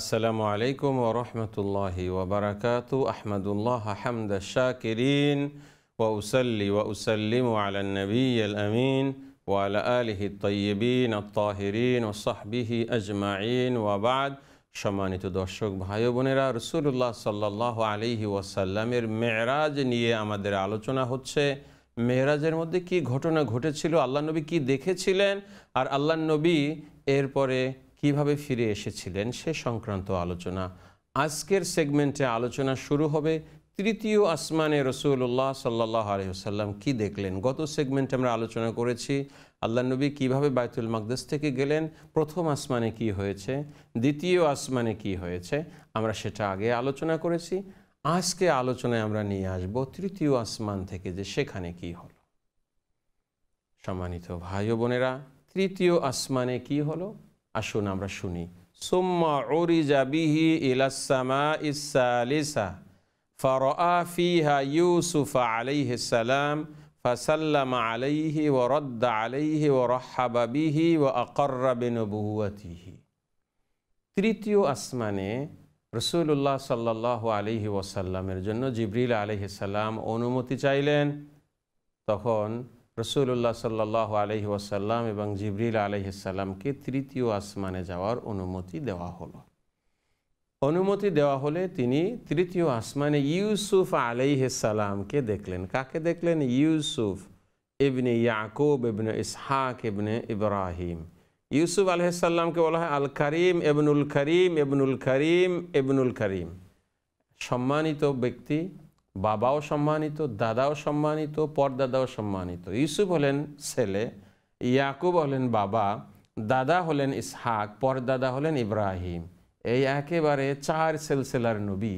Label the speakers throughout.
Speaker 1: আসসালামু আলাইকুম ও রহমতুল্লাহি ওবরাকাত আহমদুল্লাহ হামদ শাকিরিন ওসলি ওসলিম আলান নবী আল আমিন ওয়াল আলহি তৈবিন তাহিরিন ও সাহবিহি আজমাইন ওয়াবাদ সম্মানিত দর্শক ভাই বোনেরা রসুল্লাহ সাল্লাহ আলিহি ওয়াসাল্লামের মেয়েরাজ নিয়ে আমাদের আলোচনা হচ্ছে মেহরাজের মধ্যে কি ঘটনা ঘটেছিল আল্লাহ নবী কি দেখেছিলেন আর আল্লাহ নবী এরপরে কিভাবে ফিরে এসেছিলেন সে সংক্রান্ত আলোচনা আজকের সেগমেন্টে আলোচনা শুরু হবে তৃতীয় আসমানে রসুল্লাহ সাল্লাহ আলহিহসাল্লাম কি দেখলেন গত সেগমেন্টে আমরা আলোচনা করেছি আল্লাহ নবী কীভাবে বায়তুল মাকদাস থেকে গেলেন প্রথম আসমানে কি হয়েছে দ্বিতীয় আসমানে কি হয়েছে আমরা সেটা আগে আলোচনা করেছি আজকে আলোচনায় আমরা নিয়ে আসব তৃতীয় আসমান থেকে যে সেখানে কি হলো সম্মানিত ভাই বোনেরা তৃতীয় আসমানে কি হলো আসুন আমরা শুনি সুম্মা ওরিজা বিহি ইলাসামা ইসালিসা ফরআ ফিহা ইউসুফা আলাইহি সালাম আলাইহি ও আলাইহি ও রহাবা বিহি ও আকর্রা বেনবুয়াতিহি তৃতীয় আসমানে রসুল্লাহ সাল্লাহ আলহি ওয়াসাল্লামের জন্য জিবরিল আলহিসাল্লাম অনুমতি চাইলেন তখন রসুল্লাহ সাল্লাহ আলহি ওয়াসাল্লাম এবং জিবরিল আলহিসাল্লামকে তৃতীয় আসমানে যাওয়ার অনুমতি দেওয়া হলো অনুমতি দেওয়া হলে তিনি তৃতীয় আসমানে ইউসুফ আলাইহিসালামকে দেখলেন কাকে দেখলেন ইউসুফ এবনে ইয়াকুব এবনে ইসহাক এবনে ইব্রাহিম ইউসুফ আলহিসাল্লামকে বলা হয় আল করিম এবনুল করিম এবনুল করিম এবনুল করিম সম্মানিত ব্যক্তি বাবাও সম্মানিত দাদাও সম্মানিত পরদাদাও সম্মানিত ইউসুফ হলেন ছেলে ইয়াকুব হলেন বাবা দাদা হলেন ইসহাক পরদাদা হলেন ইব্রাহিম এই একেবারে চার সেলসেলার নবী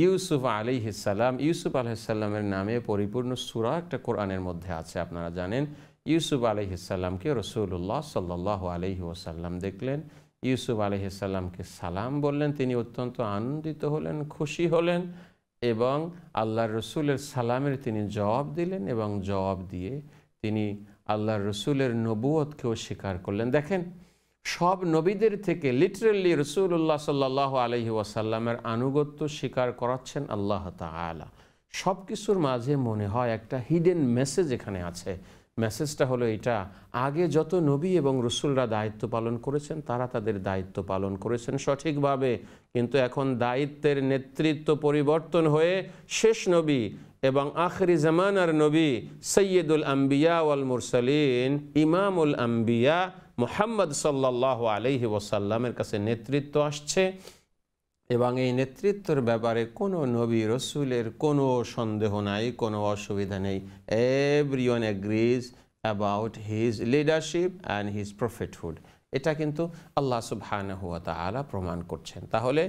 Speaker 1: ইউসুফ আলি ইসাল্লাম ইউসুফ আলহিসাল্লামের নামে পরিপূর্ণ সুরা একটা কোরআনের মধ্যে আছে আপনারা জানেন ইউসুফ আলহিসাল্লামকে রসুল্লাহ সাল্লাহ আলহি ওসাল্লাম দেখলেন ইউসুফ আলহিসাল্লামকে সালাম বললেন তিনি অত্যন্ত আনন্দিত হলেন খুশি হলেন এবং আল্লাহ রসুলের সালামের তিনি জবাব দিলেন এবং জবাব দিয়ে তিনি আল্লাহ রসুলের নবুয়তকেও স্বীকার করলেন দেখেন সব নবীদের থেকে লিটারেলি রসুল্লাহ সাল্লাহ আলহি ওয়াসাল্লামের আনুগত্য স্বীকার করাচ্ছেন আল্লাহ তালা সব কিছুর মাঝে মনে হয় একটা হিডেন মেসেজ এখানে আছে মেসেজটা হলো এটা আগে যত নবী এবং রসুলরা দায়িত্ব পালন করেছেন তারা তাদের দায়িত্ব পালন করেছেন সঠিকভাবে কিন্তু এখন দায়িত্বের নেতৃত্ব পরিবর্তন হয়ে শেষ নবী এবং আখরি জামানার নবী সৈয়দুল আম্বিয়া ওয়াল মুরসালিন ইমামুল আম্বিয়া মোহাম্মদ সাল্লাহ আলহি ওসাল্লামের কাছে নেতৃত্ব আসছে এবং এই নেতৃত্বর ব্যাপারে কোনো নবী রসুলের কোনো সন্দেহ নাই কোনো অসুবিধা নেই everyone agrees about his leadership and his prophethood এটা কিন্তু আল্লাহ সুবহান হুয়া তালা প্রমাণ করছেন তাহলে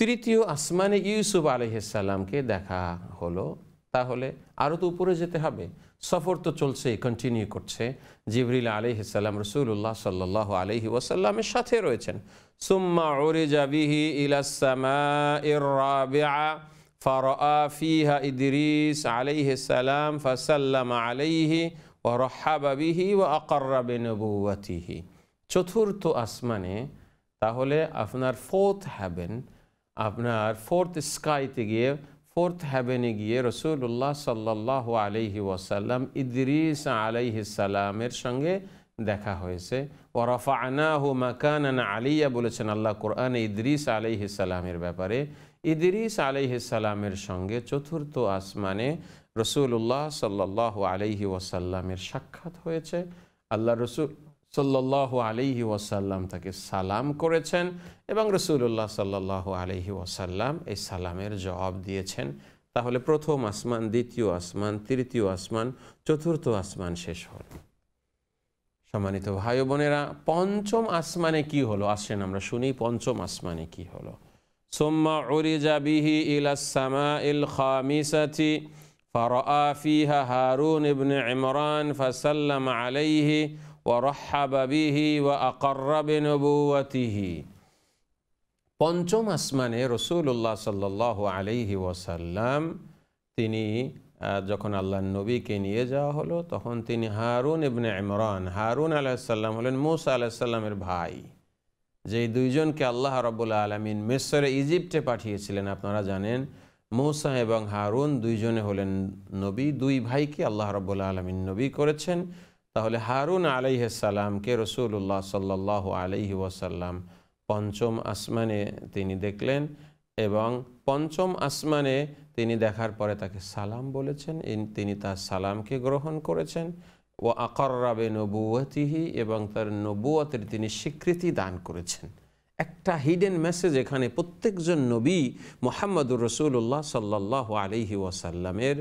Speaker 1: তৃতীয় আসমানে ইউসুফ আলহিসাল্লামকে দেখা হলো তাহলে আরও তো উপরে যেতে হবে সফর তো চলছে কন্টিনিউ করছে জিবরিল আলহ ইসাল্লাম রসুল্লাহ সাল্লাহ আলহি ওয়াসাল্লামের সাথে রয়েছেন চতুর্থ আসমানে তাহলে আপনার ফোর্থ হ্যাভেন আপনার ফোর্থ স্কাইতে গিয়ে ফোর্থ হ্যাভেনে গিয়ে রসুল্লাহ সাল্লাহ আলহি ওয়াসাল্লাম ইদরিস আলাইহিসাল্লামের সঙ্গে দেখা হয়েছে ও রফা আনাহু মাকানান আলিয়া বলেছেন আল্লাহ কোরআন ইদরিস আলাইহিসাল্লামের ব্যাপারে ইদরিস আলাইহিসাল্লামের সঙ্গে চতুর্থ আসমানে রসুল্লাহ সাল্লাহ আলহি ওয়াসাল্লামের সাক্ষাৎ হয়েছে আল্লাহ রসুল সাল্লাহ আলিহি ওয়াসাল্লাম তাকে সালাম করেছেন এবং রসুল্লাহ সাল্লাহ আলিহি ওয়াসাল্লাম এই সালামের জবাব দিয়েছেন তাহলে প্রথম আসমান দ্বিতীয় আসমান তৃতীয় আসমান চতুর্থ আসমান শেষ হল সম্মানিত ভাই বোনেরা পঞ্চম আসমানে কি হলো আসেন আমরা শুনি পঞ্চম আসমানে কি হলো সোম্মা ওরিজা বিহি ইলাসমা ইল খামিসাথি فرأى فيها هارون بن عمران فسلم عليه পঞ্চম আসমানে রসুল্লাহ সাল্লাহ ওয়াসাল্লাম তিনি যখন আল্লাহ নবীকে নিয়ে যাওয়া হলো তখন তিনি হারুন ইবনে ইমরান হারুন আলাহিসাল্লাম হলেন মুসা আলাহিসাল্লামের ভাই যে দুইজনকে আল্লাহ রবুল্লা আলমিন মিশরে ইজিপ্টে পাঠিয়েছিলেন আপনারা জানেন মৌসা এবং হারুন দুইজনে হলেন নবী দুই ভাইকে আল্লাহ রবুল্লা আলমিন নবী করেছেন তাহলে হারুন আলাইহাল্লামকে রসুল্লাহ সাল্লাহ আলহি ওয়াসাল্লাম পঞ্চম আসমানে তিনি দেখলেন এবং পঞ্চম আসমানে তিনি দেখার পরে তাকে সালাম বলেছেন তিনি তার সালামকে গ্রহণ করেছেন ও আকর্রাবে নবুয়তিহি এবং তার নবুয়তের তিনি স্বীকৃতি দান করেছেন একটা হিডেন মেসেজ এখানে প্রত্যেকজন নবী মোহাম্মদুর রসুল্লাহ সাল্লাহ আলহি ওয়াসাল্লামের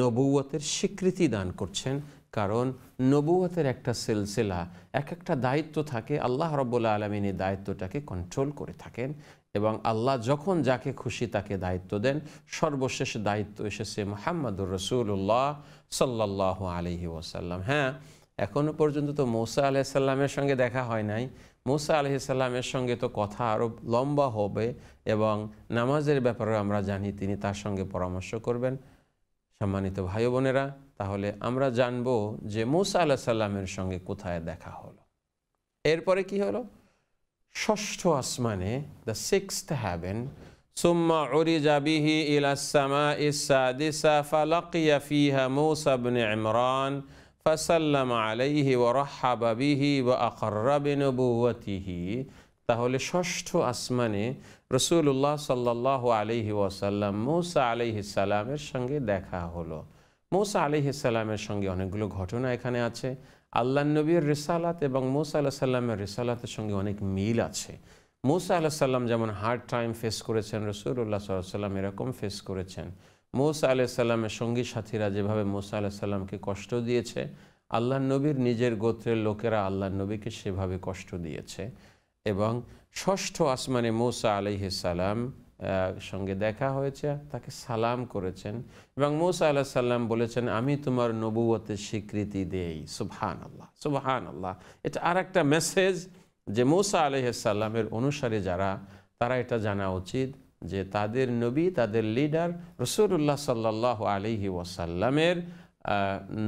Speaker 1: নবুয়তের স্বীকৃতি দান করছেন কারণ নবুয়তের একটা সিলসিলা এক একটা দায়িত্ব থাকে আল্লাহ রব্বুল্লা আলমিন এই দায়িত্বটাকে কন্ট্রোল করে থাকেন এবং আল্লাহ যখন যাকে খুশি তাকে দায়িত্ব দেন সর্বশেষ দায়িত্ব এসেছে মোহাম্মদুর রসুল্লাহ সাল্লাহ আলহি ওসাল্লাম হ্যাঁ এখনও পর্যন্ত তো মৌসা আলাইসাল্লামের সঙ্গে দেখা হয় নাই মৌসা আলহিসাল্লামের সঙ্গে তো কথা আরও লম্বা হবে এবং নামাজের ব্যাপারে আমরা জানি তিনি তার সঙ্গে পরামর্শ করবেন সম্মানিত ভাই বোনেরা তাহলে আমরা জানব যে মুসা আল্লাহ সাল্লামের সঙ্গে কোথায় দেখা হলো এরপরে কি হলো ষষ্ঠ আসমানে দ্য সিক্স হ্যাভেন সুম্মা উরিজা বিহি ইলাসামা ইসা দিসা ফালাকিয়া ফিহা মূসা ইবনে ইমরান ফাসাল্লাম আলাইহি ওয়া রাহহাবা বিহি ওয়া আকররা বিনবুওয়াতিহি তাহলে ষষ্ঠ আসমানে রসুল্লাহ সাল্লাহ আলহি ওয়াসাল্লাম মূসা আলহিসাল্লামের সঙ্গে দেখা হলো মৌসা ইসাল্লামের সঙ্গে অনেকগুলো ঘটনা এখানে আছে আল্লাহ নবীর রেসালাত এবং মৌসা আল্লাহ সাল্লামের রেসালাতের সঙ্গে অনেক মিল আছে মৌসা আল্লাহ সাল্লাম যেমন হার্ড টাইম ফেস করেছেন রসুল্লাহ সাল্লাম এরকম ফেস করেছেন মৌসা আলি সাল্লামের সঙ্গী সাথীরা যেভাবে মৌসা আল্লাহ সাল্লামকে কষ্ট দিয়েছে আল্লাহ নবীর নিজের গোত্রের লোকেরা আল্লাহ নবীকে সেভাবে কষ্ট দিয়েছে এবং ষষ্ঠ আসমানে মৌসা সাল্লাম সঙ্গে দেখা হয়েছে তাকে সালাম করেছেন এবং মৌসা আল্লাহ সাল্লাম বলেছেন আমি তোমার নবুয়তের স্বীকৃতি দেই সুবহান আল্লাহ সুবহান আল্লাহ এটা আর একটা মেসেজ যে মৌসা আলহাল্লামের অনুসারে যারা তারা এটা জানা উচিত যে তাদের নবী তাদের লিডার রসুল্লাহ সাল্লাহ আলহি ওয়াসাল্লামের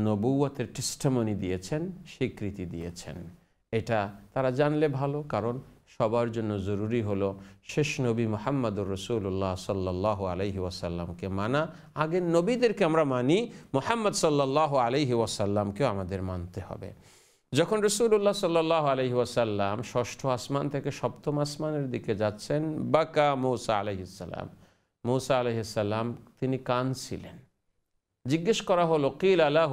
Speaker 1: নবুয়তের টিস্টমনি দিয়েছেন স্বীকৃতি দিয়েছেন এটা তারা জানলে ভালো কারণ সবার জন্য জরুরি হলো শেষ নবী মোহাম্মদুর রসুল্লাহ সাল্লাহ আলহি ওয়াসাল্লামকে মানা আগের নবীদেরকে আমরা মানি মোহাম্মদ সাল্লাহ আলহি ওয়াসাল্লামকেও আমাদের মানতে হবে যখন রসুল্লাহ সাল্লাহ আলহি ওয়াসাল্লাম ষষ্ঠ আসমান থেকে সপ্তম আসমানের দিকে যাচ্ছেন বাকা মৌসা আলহিসাল্লাম মৌসা আলহিসাল্লাম তিনি কানছিলেন জিজ্ঞেস করা হলো কিল আলাহ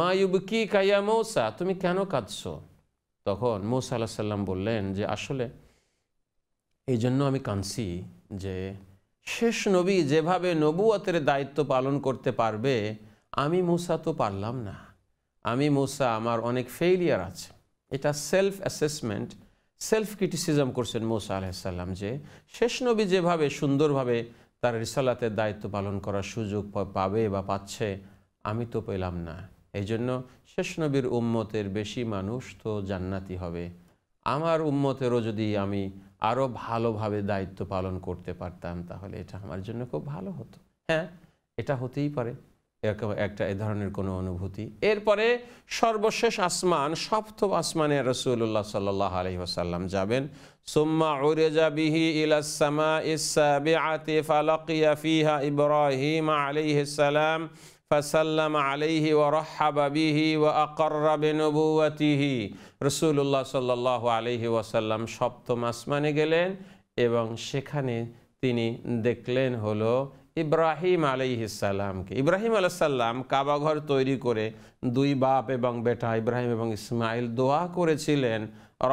Speaker 1: মায়ুব কি কাইয়া মৌসা তুমি কেন কাঁদছো তখন মৌসা আল্লাহ সাল্লাম বললেন যে আসলে এই জন্য আমি কাঁদছি যে শেষ নবী যেভাবে নবুয়তের দায়িত্ব পালন করতে পারবে আমি মূসা তো পারলাম না আমি মূসা আমার অনেক ফেইলিয়ার আছে এটা সেলফ অ্যাসেসমেন্ট সেলফ ক্রিটিসিজম করছেন মৌসা আলাইসাল্লাম যে শেষ নবী যেভাবে সুন্দরভাবে তার রিসালাতের দায়িত্ব পালন করার সুযোগ পাবে বা পাচ্ছে আমি তো পেলাম না এই জন্য শেষ নবীর উম্মতের বেশি মানুষ তো জান্নাতি হবে আমার উম্মতেরও যদি আমি আরও ভালোভাবে দায়িত্ব পালন করতে পারতাম তাহলে এটা আমার জন্য খুব ভালো হতো হ্যাঁ এটা হতেই পারে এরকম একটা এ ধরনের কোনো অনুভূতি এরপরে সর্বশেষ আসমান সপ্তম আসমানে রসুল্লাহ সাল আলহি ওসাল্লাম যাবেন সুম্মা উরেজা বিহি ইলাসমা ইসাবি ইব্রাহিম আলিহাল্লাম فسلم عليه ورحب به وأقر بنبوته رسول الله صلى الله عليه وسلم সপ্তম আসমানে গেলেন এবং সেখানে তিনি দেখলেন هلو ইব্রাহিম আলাইহিসাল্লামকে ইব্রাহিম সাল্লাম কাবাঘর তৈরি করে দুই বাপ এবং বেটা ইব্রাহিম এবং ইসমাইল দোয়া করেছিলেন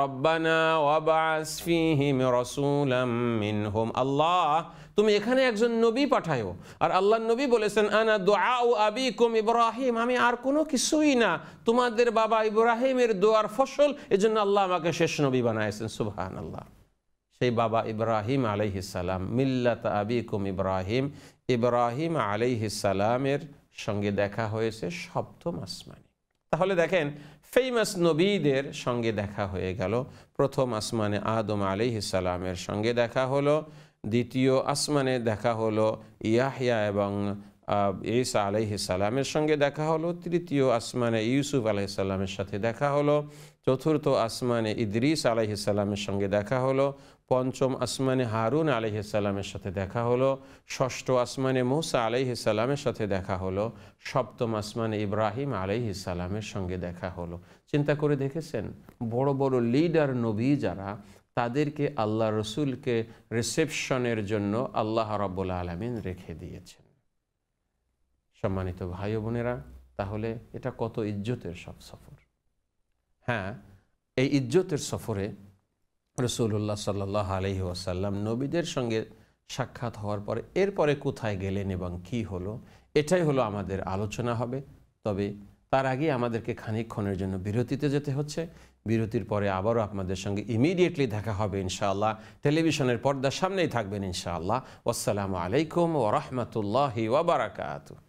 Speaker 1: রব্বানা ওয়াবাস ফিহিম রসুলাম মিনহুম আল্লাহ তুমি এখানে একজন নবী পাঠায়ো আর আল্লাহ নবী বলেছেন আনা দোয়া ও আবি কুম ইব্রাহিম আমি আর কোনো কিছুই না তোমাদের বাবা ইব্রাহিমের দোয়ার ফসল এজন্য আল্লাহ আমাকে শেষ নবী বানাইছেন সুবহান আল্লাহ সেই বাবা ইব্রাহিম আলাইহিসাল্লাম মিল্লাত আবি কুম ইব্রাহিম ইব্রাহিম আলাইহিসালামের সঙ্গে দেখা হয়েছে সপ্তম আসমানে তাহলে দেখেন ফেমাস নবীদের সঙ্গে দেখা হয়ে গেল প্রথম আসমানে আদম সালামের সঙ্গে দেখা হলো দ্বিতীয় আসমানে দেখা হলো ইয়াহিয়া এবং ইসা সালামের সঙ্গে দেখা হলো তৃতীয় আসমানে ইউসুফ আলাইসাল্লামের সাথে দেখা হলো চতুর্থ আসমানে ইদ্রিস আলাইহিসাল্লামের সঙ্গে দেখা হলো পঞ্চম আসমানে হারুন আলাইহিসাল্লামের সাথে দেখা হলো ষষ্ঠ আসমানে মুসা আলাইহিসাল্লামের সাথে দেখা হলো সপ্তম আসমানে ইব্রাহিম আলাইহিসাল্লামের সঙ্গে দেখা হলো চিন্তা করে দেখেছেন বড় বড় লিডার নবী যারা তাদেরকে আল্লাহ রসুলকে রিসেপশনের জন্য আল্লাহ রব্বুল আলমিন রেখে দিয়েছেন সম্মানিত ভাই বোনেরা তাহলে এটা কত ইজ্জতের সব সফর হ্যাঁ এই ইজ্জতের সফরে রসুল্লাহ সাল্লাহ আলহি আসাল্লাম নবীদের সঙ্গে সাক্ষাৎ হওয়ার পরে এরপরে কোথায় গেলেন এবং কি হলো এটাই হলো আমাদের আলোচনা হবে তবে তার আগে আমাদেরকে খানিকক্ষণের জন্য বিরতিতে যেতে হচ্ছে বিরতির পরে আবারও আপনাদের সঙ্গে ইমিডিয়েটলি দেখা হবে ইনশাআল্লাহ টেলিভিশনের পর্দার সামনেই থাকবেন ইনশাআল্লাহ আসসালামু আলাইকুম ওরহমতুল্লাহি ওবরাকাতু